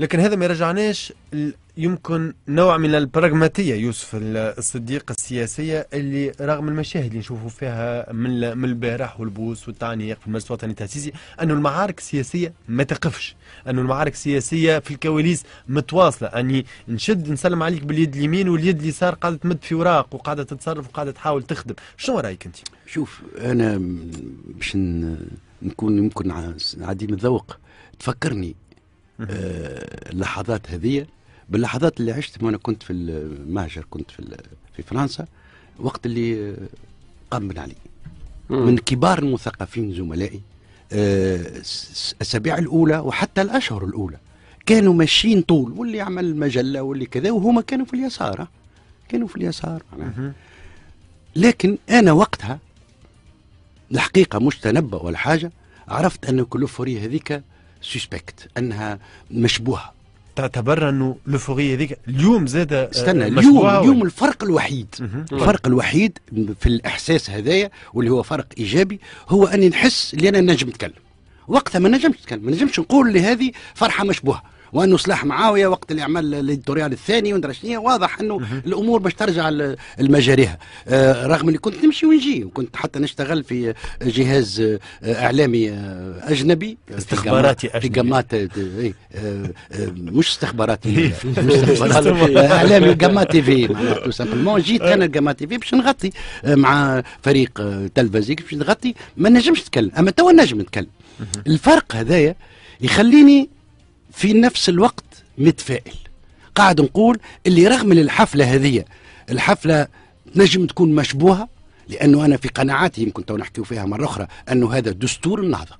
لكن هذا ما يرجعناش يمكن نوع من البراغماتية يوسف الصديق السياسية اللي رغم المشاهد اللي نشوفوا فيها من البارح والبوس والتعنيق في المجلس الوطني التأسيسي أن المعارك السياسية ما تقفش أن المعارك السياسية في الكواليس متواصلة أني يعني نشد نسلم عليك باليد اليمين واليد اليسار قاعدة تمد في وراق وقاعدة تتصرف وقاعدة تحاول تخدم شنو رأيك أنت؟ شوف أنا باش نكون يمكن عديم الذوق تفكرني آه، اللحظات هذه باللحظات اللي عشت وانا كنت في المهجر كنت في في فرنسا وقت اللي آه، قام بن علي من كبار المثقفين زملائي آه، الاسابيع الاولى وحتى الاشهر الاولى كانوا ماشيين طول واللي عمل مجله واللي كذا وهما كانوا في اليسار كانوا في اليسار لكن انا وقتها الحقيقه مش تنبأ ولا حاجه عرفت ان كلوفوري هذيك سوسبكت انها مشبوهه تعتبر انه لوفوري هذيك اليوم زاد آه، استنى اليوم اليوم الفرق الوحيد الفرق طيب. الوحيد في الاحساس هذايا واللي هو فرق ايجابي هو اني نحس اللي انا نجم نتكلم وقتها ما نجمش نتكلم ما نجمش نقول لهذه فرحه مشبوهه وانه سلاح معاويه وقت اللي عمل الاديتوريال الثاني وندرا شنو واضح انه الامور باش ترجع لمجاريها آه، رغم اني كنت نمشي ونجي وكنت حتى نشتغل في جهاز آه، اعلامي آه، اجنبي استخباراتي في جمات إيه، مش استخباراتي مش استخباراتي اعلامي جمات تي في معناها سامبلمون جيت انا جمات تي في باش نغطي مع فريق تلفزيك باش نغطي ما نجمش نتكلم اما توا نجم نتكلم الفرق هذايا يخليني في نفس الوقت متفائل قاعد نقول اللي رغم الحفلة هذه الحفلة نجم تكون مشبوهة لأنه أنا في قناعاتي يمكن تو نحكيو فيها مرة أخرى أنه هذا دستور النهضة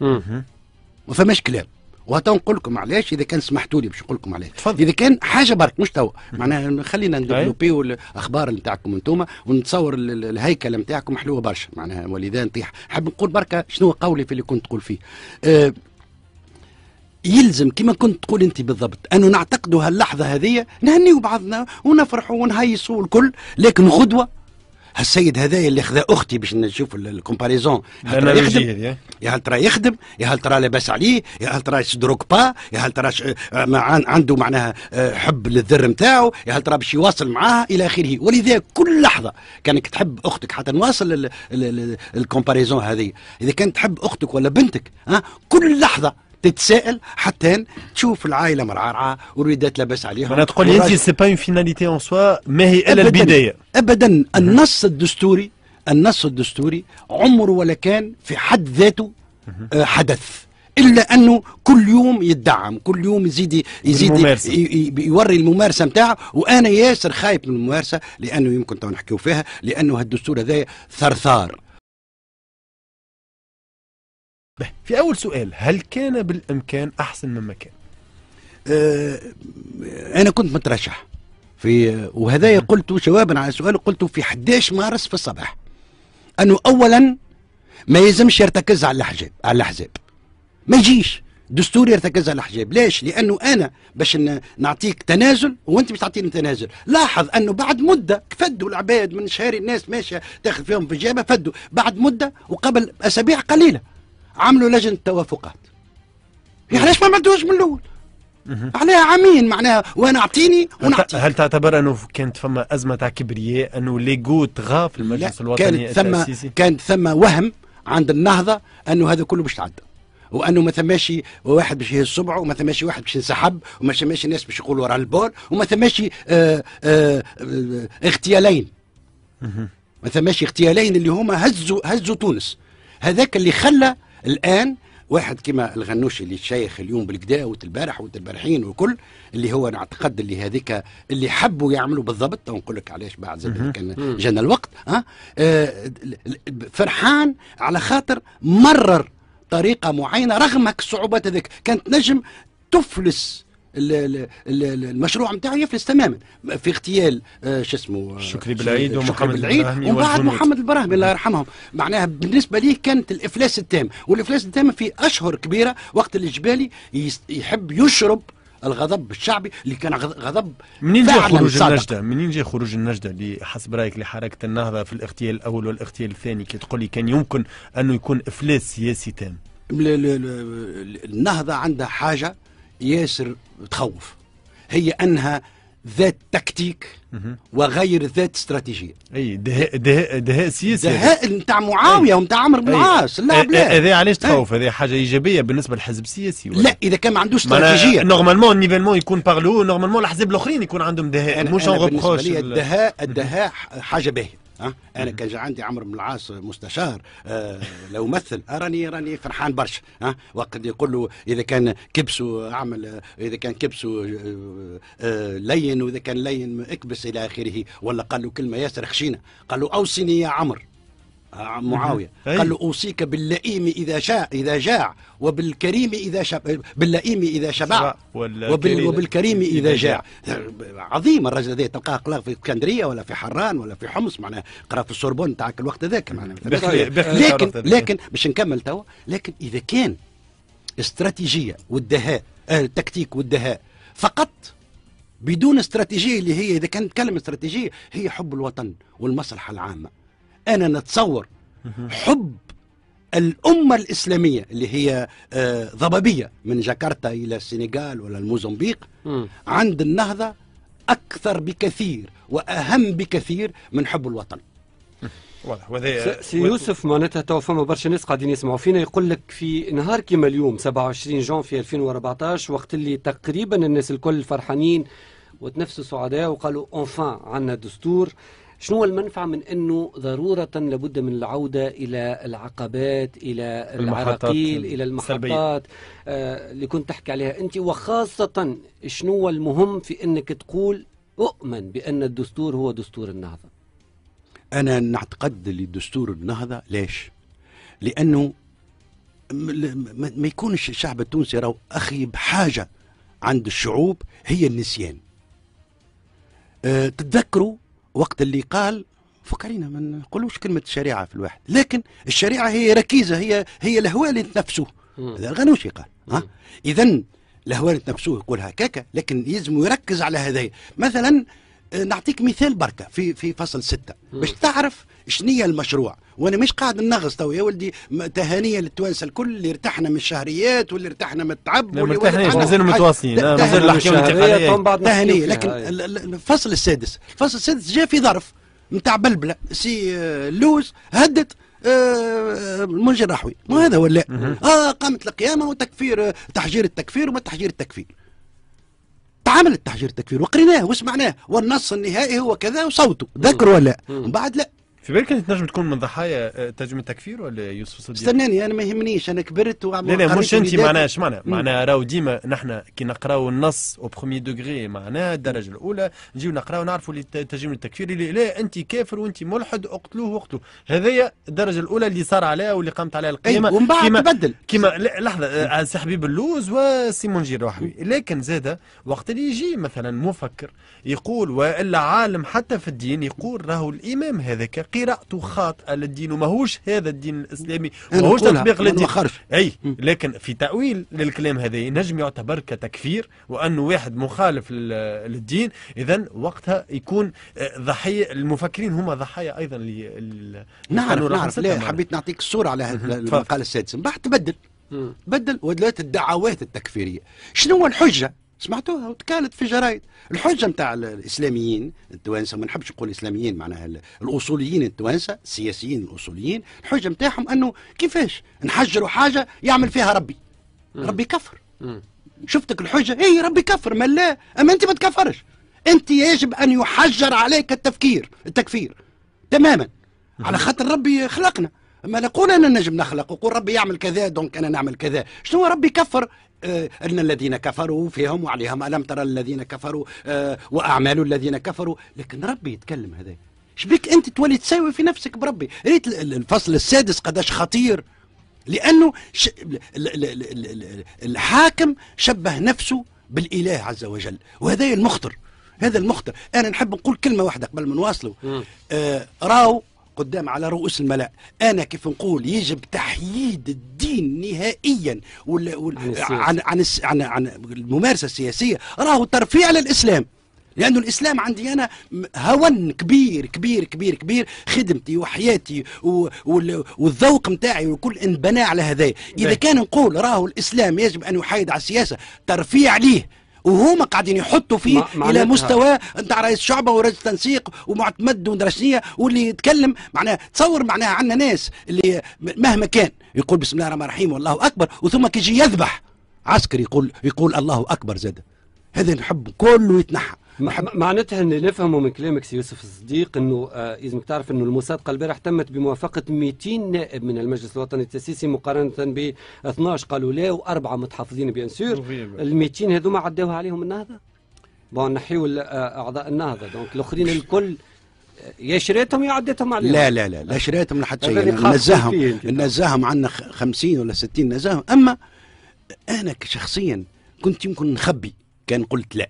ما فماش كلام وهتو نقول لكم علاش اذا كان سمحتوا لي باش نقول لكم علاش تفضل اذا كان حاجه برك مش توا معناها خلينا ندبلوبيو أيوه. الاخبار نتاعكم انتوما ونتصور الهيكله نتاعكم حلوه برشا معناها ولذا نطيح حاب نقول برك شنو قولي في اللي كنت تقول فيه أه يلزم كما كنت تقول انت بالضبط انه نعتقدوا هاللحظه هذه نهنيو بعضنا ونفرحوا ونهيصوا الكل لكن غدوه هالسيد هذايا اللي خذا اختي باش نشوف الكومباريزون هل يخدم يا هل ترى يخدم يا هل ترى لاباس عليه يا هل ترى دروك با يا هل ترى آه، عنده معناها آه، حب للذر نتاعو يا هل ترى باش يواصل معاها الى اخره ولذا كل لحظه كانك تحب اختك حتى نواصل الكومباريزون هذه اذا كانت تحب اختك ولا بنتك ها كل لحظه تتساءل حتى تشوف العائله مرعرعه والوليدات لاباس عليهم انا تقول انت سي با اون فيناليتي اون سوا ما هي الا البدايه ابدا النص الدستوري النص الدستوري عمره ولا كان في حد ذاته آه، حدث الا انه كل يوم يدعم كل يوم يزيد يزيد يوري الممارسه نتاعه وانا ياسر خايف من الممارسه لانه يمكن تو نحكيو فيها لانه هالدستور هذايا ثرثار في أول سؤال هل كان بالإمكان أحسن مما كان؟ آه أنا كنت مترشح في وهذا قلت جوابا على سؤال قلته في 11 مارس في الصباح أنه أولا ما يلزمش يرتكز على الحجاب على الأحزاب ما يجيش دستور يرتكز على الحجاب ليش لانه انا باش نعطيك تنازل وانت باش تعطيني تنازل لاحظ انه بعد مده فدوا العباد من شهر الناس ماشيه تاخذ فيهم في جيبها فدوا بعد مده وقبل اسابيع قليله عملوا لجنه توافقات يعني علاش ما عملتوهاش من الاول عليها عامين معناها وانا اعطيني ونعطيك هل تعتبر انه كانت ثم ازمه تاع كبرياء انه ليغو طغى في المجلس الوطني كانت ثم كانت ثم وهم عند النهضه انه هذا كله باش تعدى وانه ما ثماش واحد باش يهز صبعه وما ثماش واحد باش ينسحب وما ثماش ناس باش يقولوا ورا البور وما ثماش آه، آه، اغتيالين ما ثماش اغتيالين اللي هما هزوا هزوا تونس هذاك اللي خلى الان واحد كما الغنوشي اللي شيخ اليوم بالكدا والبارح والبارحين وكل اللي هو نعتقد اللي هذيك اللي حبوا يعملوا بالضبط ونقول لك علاش بعد زاد كان جانا الوقت أه؟ أه فرحان على خاطر مرر طريقه معينه رغم الصعوبات هذيك كانت نجم تفلس المشروع نتاعو يفلس تماما في اغتيال آه، شو اسمه شكري بالعيد ومحمد العيد وبعد محمد البراهمي الله يرحمهم معناها بالنسبه ليه كانت الافلاس التام والافلاس التام في اشهر كبيره وقت الجبالي يحب يشرب الغضب الشعبي اللي كان غضب منين جاء خروج صادق. النجده منين جاء خروج النجده اللي حسب رايك لحركه النهضه في الاغتيال الاول والاغتيال الثاني كي تقول لي كان يمكن انه يكون افلاس سياسي تام النهضه عندها حاجه ياسر تخوف هي انها ذات تكتيك وغير ذات استراتيجيه اي دهاء دهاء دهاء سياسي دهاء نتاع معاويه ونتاع عمرو بن العاص لا بلا هذا علاش تخوف هذا حاجه ايجابيه بالنسبه للحزب السياسي لا اذا كان ما عندوش استراتيجيه نورمالمون نيفالمون يكون باغ لو نورمالمون الاحزاب الاخرين يكون عندهم دهاء مش اون ريبروش الدهاء الدهاء حاجه باهيه أه؟ انا كان جا عندي عمرو بن العاص مستشار أه لو مثل آه، راني راني فرحان برشا أه؟ وقت يقول له اذا كان كبس اعمل اذا كان كبس آه،, أه لين واذا كان لين اكبس الى اخره ولا قال له كلمه ياسر خشينه قال له اوصني يا عمرو آه، معاوية قال له أوصيك باللئيم إذا شاء إذا جاع وبالكريم إذا شبع باللئيم إذا شبع وبال... وبالكريم إذا جاع عظيم الرجل هذا تلقاه قرا في اسكندرية ولا في حران ولا في حمص معناها قرا في السوربون تاع الوقت هذاك معناها طيب. لكن لكن باش نكمل توا لكن إذا كان استراتيجية والدهاء التكتيك آه، والدهاء فقط بدون استراتيجية اللي هي إذا كان نتكلم استراتيجية هي حب الوطن والمصلحة العامة أنا نتصور حب الأمة الإسلامية اللي هي آه، ضبابية من جاكرتا إلى السنغال ولا الموزمبيق عند النهضة أكثر بكثير وأهم بكثير من حب الوطن واضح سي يوسف معناتها تو فما برشا ناس قاعدين يسمعوا فينا يقول لك في نهار كيما اليوم 27 جون في 2014 وقت اللي تقريبا الناس الكل فرحانين وتنفسوا سعداء وقالوا اونفان عندنا دستور شنو المنفع من أنه ضرورة لابد من العودة إلى العقبات إلى العراقيل إلى المحطات آه اللي كنت تحكي عليها أنت وخاصة شنو المهم في أنك تقول أؤمن بأن الدستور هو دستور النهضة أنا نعتقد لدستور النهضة ليش لأنه ما يكونش الشعب التونسي راهو أخي بحاجة عند الشعوب هي النسيان أه تتذكروا وقت اللي قال فكرينا ما نقولوش كلمة الشريعة في الواحد لكن الشريعة هي ركيزة هي هي الهواء اللي تنفسوه هذا الغنوشي قال ها إذا الهواء اللي يقول هكاكا لكن يلزم يركز على هذا مثلا آه آه، نعطيك مثال بركة في في فصل ستة باش تعرف شنية المشروع وانا مش قاعد نغص تو يا ولدي تهانيه للتوانسه الكل اللي ارتحنا من الشهريات واللي ارتحنا من التعب واللي ما ارتحناش مازالوا متواصلين مازالوا الحكايه الانتقاليه تهانيه آه، لكن آه. الفصل السادس الفصل السادس جاء في ظرف نتاع بلبله سي لوز هدت المنجر راحوي ما هذا ولا اه قامت القيامه وتكفير تحجير التكفير وما تحجير التكفير تعامل التحجير التكفير وقريناه وسمعناه والنص النهائي هو كذا وصوته ذكر ولا من بعد لا في بالك انت تنجم تكون من ضحايا آه، تجمع التكفير ولا يوسف صديق؟ استناني انا ما يهمنيش انا كبرت وعملت لا لا مش انت معناها اش معناها؟ معناها راهو ديما نحن كي نقراو النص او بخومي دوغري معناها الدرجه الاولى نجيو نقراو نعرفوا اللي التكفير اللي لا انت كافر وانت ملحد اقتلوه واقتلوه هذايا الدرجه الاولى اللي صار عليها واللي قامت عليها إيه، القيمه ومن بعد تبدل كيما لحظه سي آه، آه، حبيب اللوز وسيمون جيرو لكن زاد وقت اللي يجي مثلا مفكر يقول والا عالم حتى في الدين يقول راهو الامام هذاك قراءته خاطئه للدين وماهوش هذا الدين الاسلامي ماهوش تطبيق للدين اي لكن في تاويل للكلام هذا نجم يعتبر كتكفير وانه واحد مخالف للدين اذا وقتها يكون آه، ضحيه المفكرين هما ضحايا ايضا ل نعرف نعرف لا حبيت نعطيك الصوره على المقال السادس من بعد تبدل بدل ودلات الدعوات التكفيريه شنو هو الحجه سمعتوها وتكالت في الجرايد الحجه نتاع الاسلاميين التوانسه ما نحبش نقول اسلاميين معناها الاصوليين التوانسه السياسيين الاصوليين الحجه نتاعهم انه كيفاش نحجروا حاجه يعمل فيها ربي مم. ربي كفر مم. شفتك الحجه اي ربي كفر ما لا اما انت ما تكفرش انت يجب ان يحجر عليك التفكير التكفير تماما مم. على خاطر ربي خلقنا ما نقول انا نجم نخلق وقول ربي يعمل كذا دونك انا نعمل كذا شنو ربي كفر آه، ان الذين كفروا فيهم وعليهم الم ترى الذين كفروا آه، واعمال الذين كفروا لكن ربي يتكلم هذا شبيك انت تولي تساوي في نفسك بربي ريت الفصل السادس قداش خطير لانه ش... الحاكم شبه نفسه بالاله عز وجل وهذا المخطر هذا المخطر انا نحب نقول كلمه واحده قبل ما نواصلوا آه راو قدام على رؤوس الملاء انا كيف نقول يجب تحييد الدين نهائيا وال... وال... عن, عن, عن, عن, عن الممارسه السياسيه راهو ترفيع للاسلام لأنه الإسلام عندي أنا هون كبير كبير كبير كبير خدمتي وحياتي والذوق نتاعي وكل انبنى على هذا إذا كان نقول راهو الإسلام يجب أن يحايد على السياسة ترفيع ليه وهما قاعدين يحطوا فيه الى مستوى نتاع رئيس شعبه ورئيس تنسيق ومعتمد ودرسنيه واللي يتكلم معناها تصور معناها عندنا ناس اللي مهما كان يقول بسم الله الرحمن الرحيم والله اكبر وثم كيجي يذبح عسكري يقول يقول الله اكبر زاد هذا نحب كله يتنحى معناتها اللي نفهمه من كلامك سي يوسف الصديق انه آه تعرف انه المصادقه البارح تمت بموافقه 200 نائب من المجلس الوطني التاسيسي مقارنه ب 12 قالوا لا واربعه متحفظين بيان سور ال 200 هذوما عداوها عليهم النهضه بون نحيو آه، اعضاء النهضه دونك الاخرين الكل آه، يا شريتهم يا عديتهم عليهم لا لا لا لا شريتهم لا حتى شيء نزاهم نزاهم عندنا 50 ولا 60 نزاهم اما انا شخصيا كنت يمكن نخبي كان قلت لا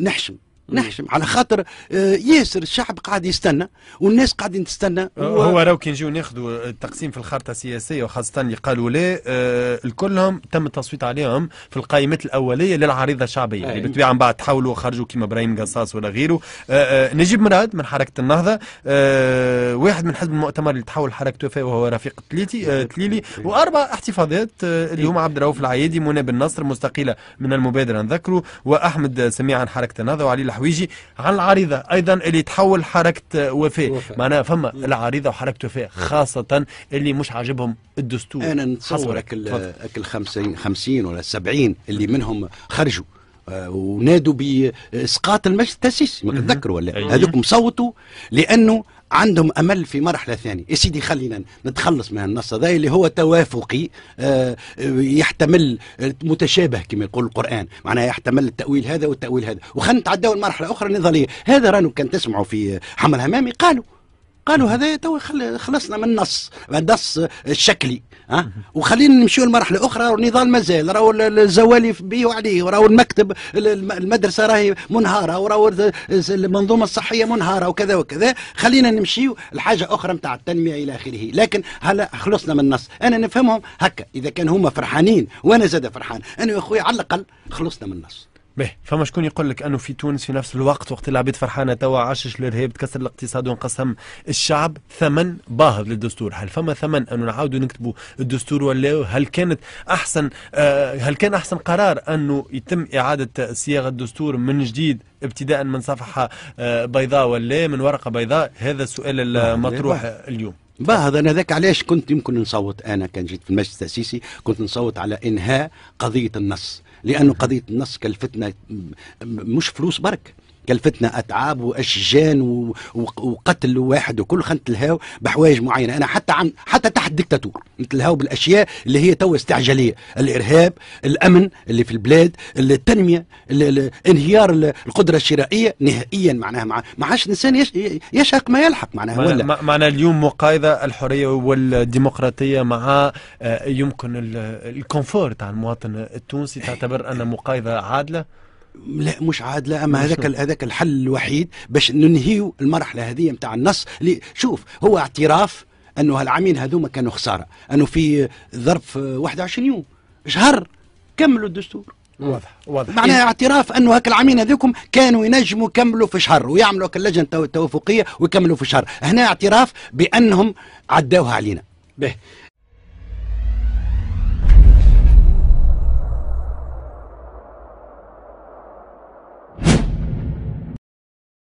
نحشم نحشم على خاطر آه، ياسر الشعب قاعد يستنى والناس قاعدين تستنى آه، و... هو راهو كي نجيو ناخذوا التقسيم في الخارطه السياسيه وخاصه اللي قالوا لا آه، الكلهم تم التصويت عليهم في القائمات الاوليه للعريضه الشعبيه اللي بالطبيعه من بعد تحولوا وخرجوا كيما ابراهيم قصاص ولا غيره نجيب مراد من حركه النهضه واحد من حزب المؤتمر اللي تحول حركه وفاء وهو رفيق تليتي تليلي واربع احتفاظات اللي هما إيه. عبد الرؤوف العيادي منى بن نصر مستقيله من المبادره نذكره واحمد سميع عن حركه النهضه وعلي التحويجي على العريضة أيضا اللي تحول حركة وفاء معناها فما العريضة وحركة وفاء خاصة اللي مش عاجبهم الدستور أنا نتصور أكل, أكل 50 ولا 70 اللي منهم خرجوا آه، ونادوا باسقاط المجلس التاسيسي ما تتذكروا ولا أيوة. هذوك مصوتوا لانه عندهم امل في مرحله ثانيه يا سيدي خلينا نتخلص من النص هذا اللي هو توافقي آه، آه، يحتمل متشابه كما يقول القران معناها يحتمل التاويل هذا والتاويل هذا وخلينا نتعداو المرحله اخرى نضاليه هذا رانو كان تسمعوا في حمل همامي قالوا قالوا هذا تو خلصنا من النص النص الشكلي ها وخلينا نمشيو لمرحله اخرى والنضال مازال راهو الزوالي به وعليه وراهو المكتب المدرسه راهي منهاره وراهو المنظومه الصحيه منهاره وكذا وكذا خلينا نمشيو لحاجه اخرى نتاع التنميه الى اخره لكن هلا خلصنا من النص انا نفهمهم هكا اذا كان هما فرحانين وانا زاد فرحان انا يا اخويا على الاقل خلصنا من النص به فما شكون يقول لك انه في تونس في نفس الوقت وقت العباد فرحانه توا عشش الارهاب تكسر الاقتصاد وانقسم الشعب ثمن باهظ للدستور هل فما ثمن انه نعاودوا نكتبوا الدستور ولا هل كانت احسن آه هل كان احسن قرار انه يتم اعاده صياغه الدستور من جديد ابتداء من صفحه آه بيضاء ولا من ورقه بيضاء هذا السؤال المطروح اليوم باهظ انا ذاك علاش كنت يمكن نصوت انا كان جيت في المجلس التاسيسي كنت نصوت على انهاء قضيه النص لانه قضيه النص كلفتنا مش فلوس برك كلفتنا اتعاب واشجان وقتل واحد وكل الهاو بحوايج معينه انا حتى عم حتى تحت ديكتاتور نتلهاو بالاشياء اللي هي تو استعجاليه الارهاب الامن اللي في البلاد التنميه انهيار القدره الشرائيه نهائيا معناها ما عادش الانسان يشهق ما يلحق معناها ولا معناها اليوم مقايضه الحريه والديمقراطيه مع آه، يمكن الكونفور تاع المواطن التونسي تعتبر ان مقايضه عادله لا مش عاد لا اما هذاك هذاك الحل الوحيد باش ننهيو المرحله هذه نتاع النص اللي شوف هو اعتراف انه هالعامين هذوما كانوا خساره انه في ظرف 21 يوم شهر كملوا الدستور واضح واضح معناها اعتراف انه هاك العامين هذوكم كانوا ينجموا يكملوا في شهر ويعملوا هاك اللجنه التوافقيه ويكملوا في شهر هنا اعتراف بانهم عداوها علينا به